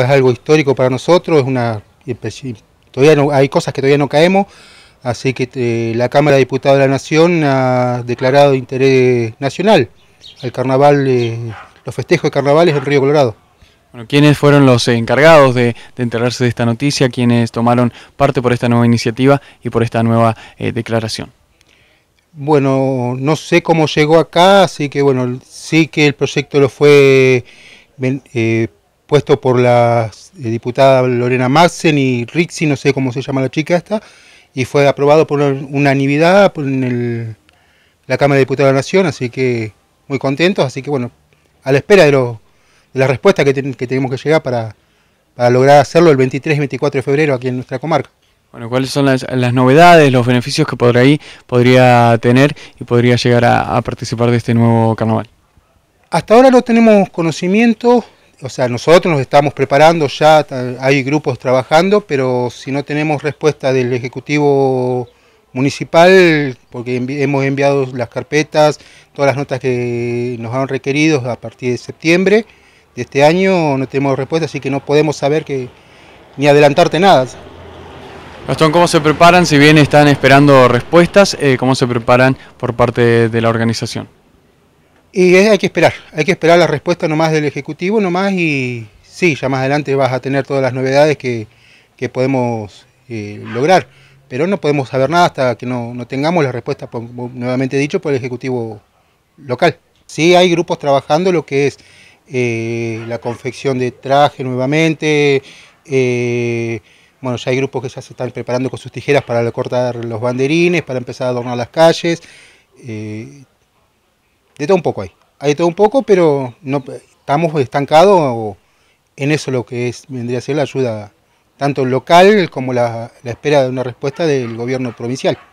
Es algo histórico para nosotros, es una todavía hay cosas que todavía no caemos, así que eh, la Cámara de Diputados de la Nación ha declarado interés nacional al carnaval, eh, los festejos de carnavales en Río Colorado. Bueno, ¿Quiénes fueron los encargados de, enterarse de esta noticia? ¿Quiénes tomaron parte por esta nueva iniciativa y por esta nueva eh, declaración? Bueno, no sé cómo llegó acá, así que bueno, sí que el proyecto lo fue puesto por la eh, diputada Lorena Maxen y Rixi, no sé cómo se llama la chica esta, y fue aprobado por unanimidad en la Cámara de Diputados de la Nación, así que muy contentos, así que bueno, a la espera de, la respuesta que, tenemos que llegar para, lograr hacerlo el 23 y 24 de febrero aquí en nuestra comarca. Bueno, ¿cuáles son las, novedades, los beneficios que por ahí podría tener y podría llegar a participar de este nuevo carnaval? Hasta ahora no tenemos conocimiento o sea, nosotros nos estamos preparando, ya hay grupos trabajando, pero si no tenemos respuesta del Ejecutivo Municipal, porque hemos enviado las carpetas, todas las notas que nos han requerido a partir de septiembre de este año, no tenemos respuesta, así que no podemos saber que ni adelantarte nada. Gastón, ¿cómo se preparan? Si bien están esperando respuestas, eh, ¿cómo se preparan por parte de la organización? Y hay que esperar, hay que esperar la respuesta nomás del Ejecutivo, nomás y sí, ya más adelante vas a tener todas las novedades que, podemos eh, lograr, pero no podemos saber nada hasta que no, tengamos la respuesta, nuevamente dicho, por el Ejecutivo local. Sí hay grupos trabajando lo que es eh, la confección de traje nuevamente, eh, bueno, ya hay grupos que ya se están preparando con sus tijeras para cortar los banderines, para empezar a adornar las calles de todo un poco hay. Hay de todo un poco, pero no estamos estancados en eso lo que vendría a ser la ayuda tanto local como la espera de una respuesta del gobierno provincial.